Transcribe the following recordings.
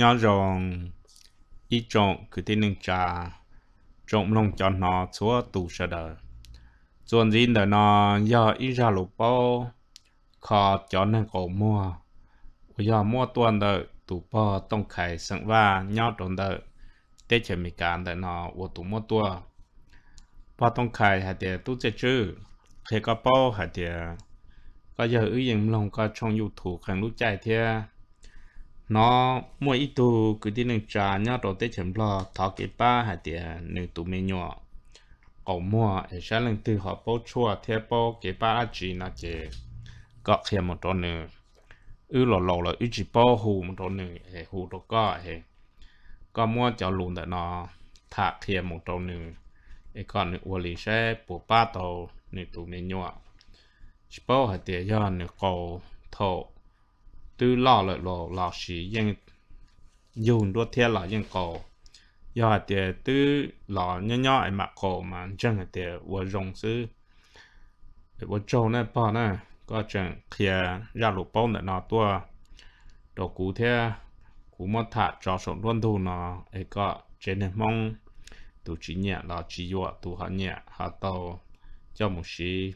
nhớ rồi ý trộn cứ tin nâng trà trộn lòng cho nó chúa tù sợ đờ chuồn gì đờ nó giờ ý ra lục bao khó cho nên cổ mua bây giờ mua tuần đờ tù bò tông khải sẵn và nhớ trộn đờ tết chờ mì cản đờ nó vô tù mua tua bò tông khải hạt tiền tu chơi chứ thì có bao hạt tiền có giờ ý yên lòng có trong YouTube hàng lúc chạy thế nó mua ít đồ cứ đi nâng trà nhau rồi tới chấm lo thọ cái ba hạt tiền nâng tụ mê nhỏ còn mua thì sẽ lần từ họ bao chua theo bao cái ba chỉ là chỉ có khi một chỗ nữa ư lò lò là ư chỉ bao hù một chỗ nữa hù đó có hệ có mua cho luôn tại nó thả khi một chỗ nữa hệ còn nữa ua lì xe bộ ba tàu nâng tụ mê nhỏ chỉ bao hạt tiền do nâng cầu thọ từ lò lợi lò lò xì yên dùng đua thiên là yên cổ do tiề từ lò nhỏ nhỏ ấy mà cổ mà chẳng tiề vừa dùng sư vừa trâu nè bỏ nè có chẳng kia ra lục bông nè nó tua đồ cú thế cú mất thả cho sống luôn thu nó ấy có trên nền mong tụ chỉ nhẹ là chỉ dọa tụ hạ nhẹ hạ tàu cho một xí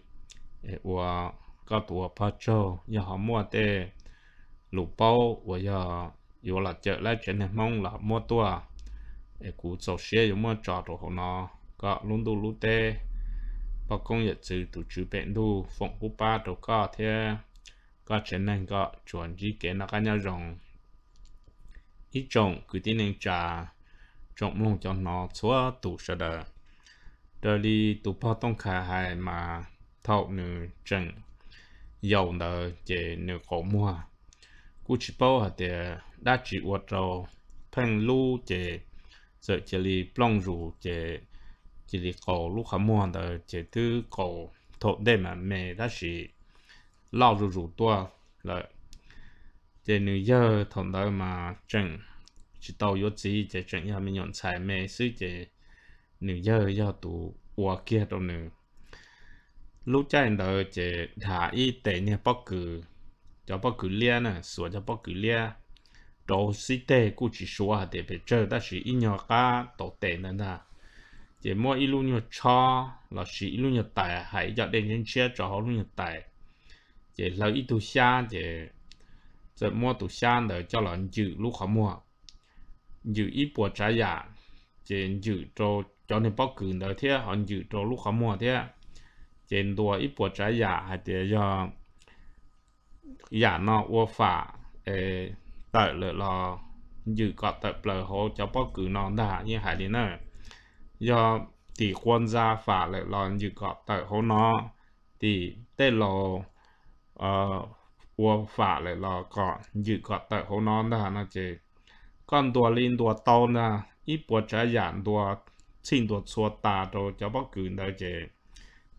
ấy vừa có tụ hạ cho nhà họ mua tê lục bao và giờ dù là chợ lại chuyện này mong là mua tua để cú sổ xe dù mua trò đồ hồ nó có luôn đủ lũ tê bà công nhật sự tụ chữ bệnh đủ phòng bú ba đồ có thế có chuyện này có chuẩn chỉ kể nó cá nhau rồng ít trồng cứ tin nên trả, trồng luôn cho nó xóa tụ sợ đờ đời đi tụ bao tông khả hay mà thọ nửa trần dầu nợ chế nửa khổ mua cú chỉ bảo hạt để đã chỉ vật trâu phèn lu chế giờ chỉ li plong rủ chế chỉ li cổ lúc khám mua đó chế thứ cổ thổ đêm mà mẹ đã chỉ lao rủ rủ tua là chế nữ giờ thằng đó mà chẳng chỉ tàu yếu chỉ chế chẳng nhà mình nhận xài mẹ sư chế nữ giờ do tụ uất kia đâu nữ lúc chạy đó chế thả y tế nhà bắc cử cho bao cử lia nè sửa cho bao cử lia đồ sĩ tệ cũng chỉ sửa hạt để về chơi ta chỉ ít nhỏ cả tổ tệ nên là chỉ mua ít luôn nhỏ cho là chỉ ít luôn nhỏ tài hãy cho đến những xe cho họ luôn nhỏ tài chỉ là ít tu xa chỉ chỉ mua tu xa để cho là giữ lúc họ mua giữ ít bộ trái giả chỉ giữ cho cho nên bao cử đó thế họ giữ cho lúc họ mua thế chỉ đồ ít bộ trái giả hạt để cho giả dạ, nó ua phả ê tại lỡ lò dự có tập lỡ hố cho bất cứ nó đã như hải đi nè do tỷ quân gia phả lỡ lò dự có tập hố nó thì tê lò ờ ua phả lỡ lò có dự có tập hố nó đã nó chế con tua linh tua tàu nè ít bộ trái giản tua xin tua xua tà đồ cho bất cứ nó chế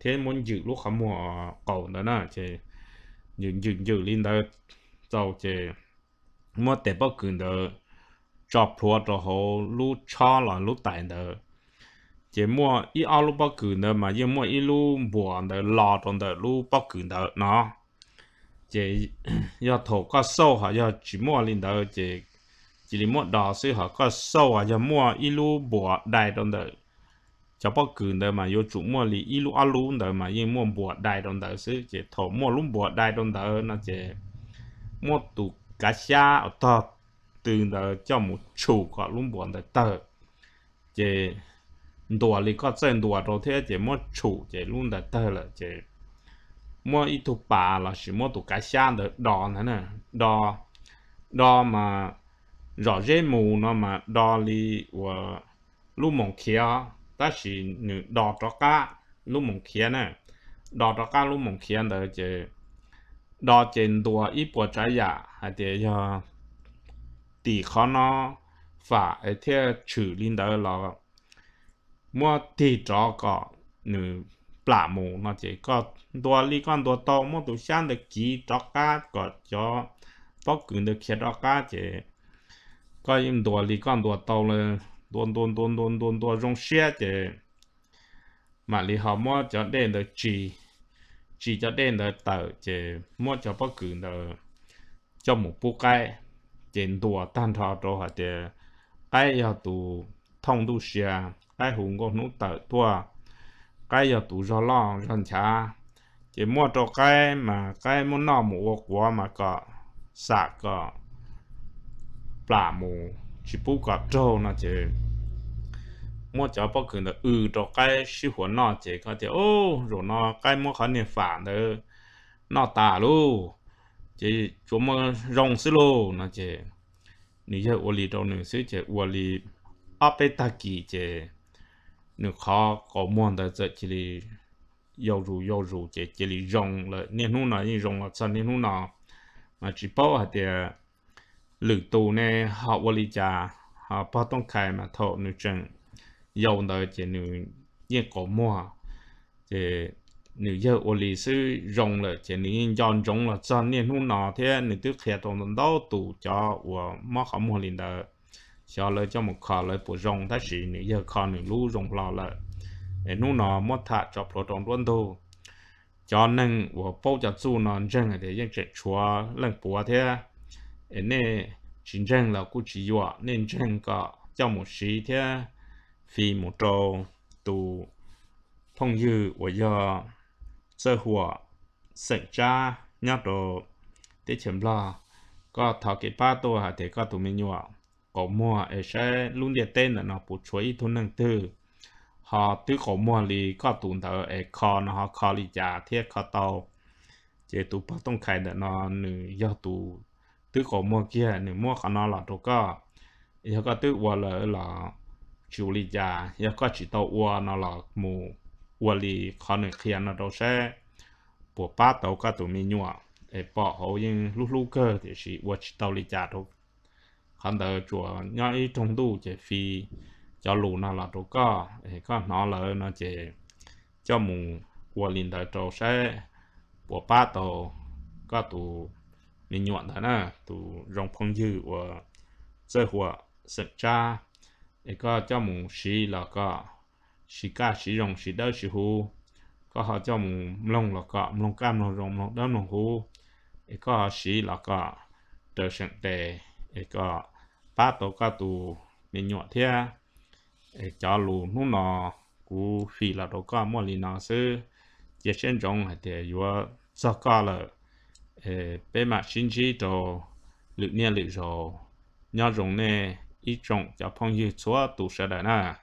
thế muốn dự lúc không mùa cầu nữa nè chế những những những linh đó sau chế mà tế bao cứ đó cho pro cho hồ lú cho là lú tại đó chế mua ít áo lú bao cường đó mà yêu mua ít lú bùa đó lò trong đó lú bao cường đó nó chế yêu thổ có sâu họ yêu chỉ mua linh đó chế chỉ mua đỏ sư họ có sâu họ yêu mua ít lú bùa đại trong đó cho bao cử đời mà vô chủ mua lì ít lu ăn lu đời mà yên mua bùa đại đồng đời sư chỉ thổ mua lu bùa đại đồng đời nó chỉ mua tụ cá xa ở tờ từ đời cho một chủ có lu bùa đời tờ chỉ đùa lì có chân đùa đầu thế chỉ mua chủ chỉ lu đời tờ là chỉ mua ít tụ bà là chỉ mua tụ cá xa đời đò này nè đò đò mà rõ rệt mù nó mà đò lì và lu mong kia 但是你老作家入门看呢，老作家入门看的就老见多一波这呀，还得要抵抗呢法一些处理的了，莫提这个你把木那这个多里干多刀，莫都想的几作家个叫，到跟的看作家这，个因多里干多刀了。đồn đồn đồn đồn đồn đồn rong xe chứ mà lý họ mua cho đến được chỉ chỉ cho đến được tờ chứ mua cho bất cứ được cho một bộ cái trên đùa tan thọ đó họ chứ cái giờ tụ thông tu xe à. cái hùng con nút tờ tua cái giờ tụ do lo rong cha chỉ mua cho cái mà cái muốn nọ mua của mà có sạc có ปลาหมู chỉ bù cả trâu nó chứ mua cháu bao cứ là ừ cho cái sư huấn nó chứ có chứ ô rồi nó cái mua khăn niệm phản đó nó tả luôn chỉ chúng mà rong xí luôn nó chứ nếu như ô lì đâu nữa xí chứ ô lì áp bê ta kỳ chứ nếu khó có muốn đó chứ chỉ lì yếu rủ yếu rủ chứ chỉ lì rong là nên lúc nào như rong là sao nên lúc nào mà chỉ bảo hạt tiền lực tù nè học vô lý trả họ bao tông khai mà thọ nữ chân dầu đó chỉ nữ yên cổ mua chỉ nữ yêu vô lý sư rong là chỉ nữ yên dọn rong là cho nên hôm nọ thế nữ tức khía tổng đó tù cho và mắc họ mua liền đó cho lời cho một khó lời bộ rong thay sĩ nữ yêu khó nữ lưu rong lò là nữ nọ mất thạ cho bộ rong luôn thôi cho nên và bao giờ chú nó chân thì yên trẻ chua lần bộ thế nè chính trang là cũng chỉ dọa nên trang cả trong một sĩ thế vì một trò tù phong dư của giờ sơ hùa xảy cha nhá đồ thế chấm lo có thọ cái ba tô hả thế có tụi mình nhọa có mua ở sẽ luôn địa tên là nó bù chuối thôn năng tư họ tư có mua lì có tụi thợ ở kho nó họ kho lì giả thế kho tàu chế tụi bắt tông khai là nó nữ do tụi tư cổ mua kia nếu mua khả năng là tôi có giờ có tư qua là là chủ lý già giờ có chỉ tàu qua nó là mù vua lý khả năng kia nó đâu sẽ bộ ba tàu có tụi mình nhua để bỏ hậu yên lúc lúc cơ thì chỉ qua chỉ tàu lý già thôi khả năng chùa nhỏ ít trong đủ chỉ phi cho lù nó là tôi có thì có nó là nó chỉ cho mù vua linh đại trâu sẽ bộ ba tàu có tụ nên nhọn đó nè tụ rong phong dư của sơ hùa sập cha để có cho mù xí là có xí ca xí rong xí đỡ xí hù có họ cho mù mông là có mông cam mông rong mông đỡ mông hù để có họ xí là có trở sẵn tề để có ba tổ ca tụ nên nhọn thế để cho lù nút nọ cú phi là đồ có mua lì nọ sư chỉ xem trong hay để vừa sao cả là 呃，白马星期到六年六朝，伢种呢一种叫朋友做读书的呢。